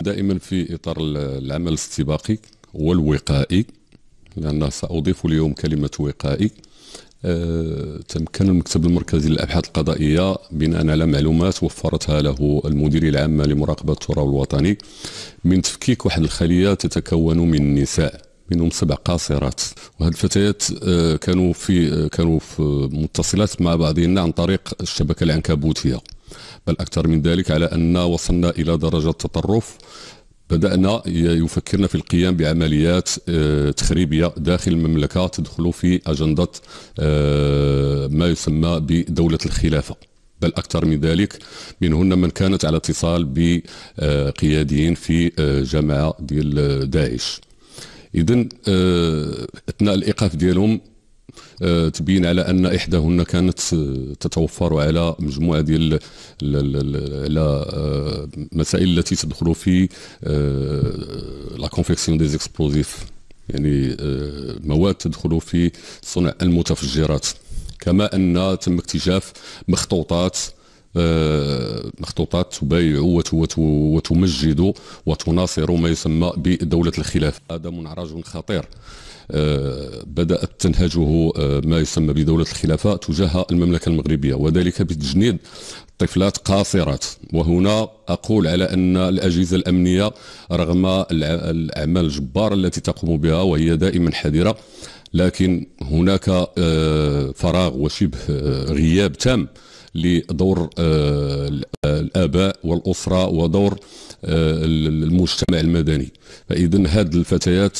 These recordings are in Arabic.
دائما في إطار العمل الاستباقي والوقائي لأن سأضيف اليوم كلمة وقائي أه، تمكن المكتب المركزي للابحاث القضائيه بناء على معلومات وفرتها له المديريه العامه لمراقبه التراب الوطني من تفكيك واحد الخليه تتكون من نساء منهم سبع قاصرات وهذه الفتيات آه، كانوا في آه، كانوا في متصلات مع بعضهن عن طريق الشبكه العنكبوتيه بل أكثر من ذلك على أن وصلنا إلى درجة تطرف بدأنا يفكرنا في القيام بعمليات آه، تخريبية داخل المملكة تدخل في أجندة آه، ما يسمى بدولة الخلافة بل أكثر من ذلك منهن من كانت على اتصال بقياديين في آه، جماعة ديال داعش إذن أثناء الإيقاف ديالهم آه، تبين على ان احداهن كانت آه، تتوفر على مجموعه ديال على آه، مسائل التي تدخل في لا كونفيكسيون دي زيكسبلوزيف يعني مواد تدخل في صنع المتفجرات كما ان تم اكتشاف مخطوطات آه، مخطوطات تبايع وتمجد وتناصر ما يسمى بدولة الخلاف هذا منعرج خطير آه، بدأت تنهجه آه، ما يسمى بدولة الخلافة تجاه المملكة المغربية وذلك بتجنيد طفلات قاصرات وهنا أقول على أن الأجهزة الأمنية رغم الأعمال الجبارة التي تقوم بها وهي دائما حذرة لكن هناك فراغ وشبه غياب تام لدور آه، الاباء والاسره ودور آه، المجتمع المدني فاذا هاد الفتيات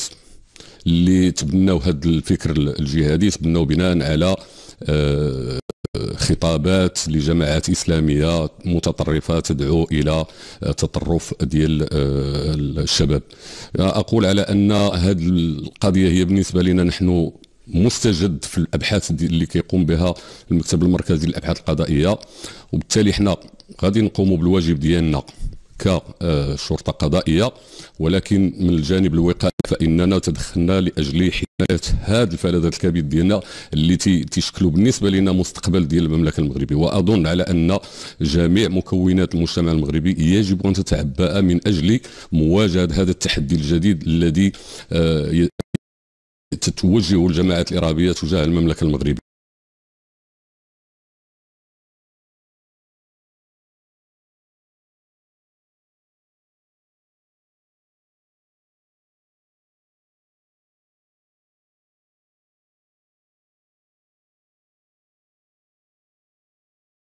اللي تبناو هذا الفكر الجهادي تبناو بناء على آه، خطابات لجماعات اسلاميه متطرفه تدعو الى تطرف ديال الشباب اقول على ان هذه القضيه هي بالنسبه لنا نحن مستجد في الابحاث اللي كيقوم بها المكتب المركزي للابحاث القضائيه وبالتالي حنا غادي نقوموا بالواجب ديالنا كشرطه آه، قضائيه ولكن من الجانب الوقائي فاننا تدخلنا لاجل حمايه هذا الفلذات الكبير ديالنا اللي تيشكلوا بالنسبه لنا مستقبل ديال المملكه المغربي واظن على ان جميع مكونات المجتمع المغربي يجب ان تتعبأ من اجل مواجهه هذا التحدي الجديد الذي آه، تتوجه الجماعات الارهابيه تجاه المملكه المغربيه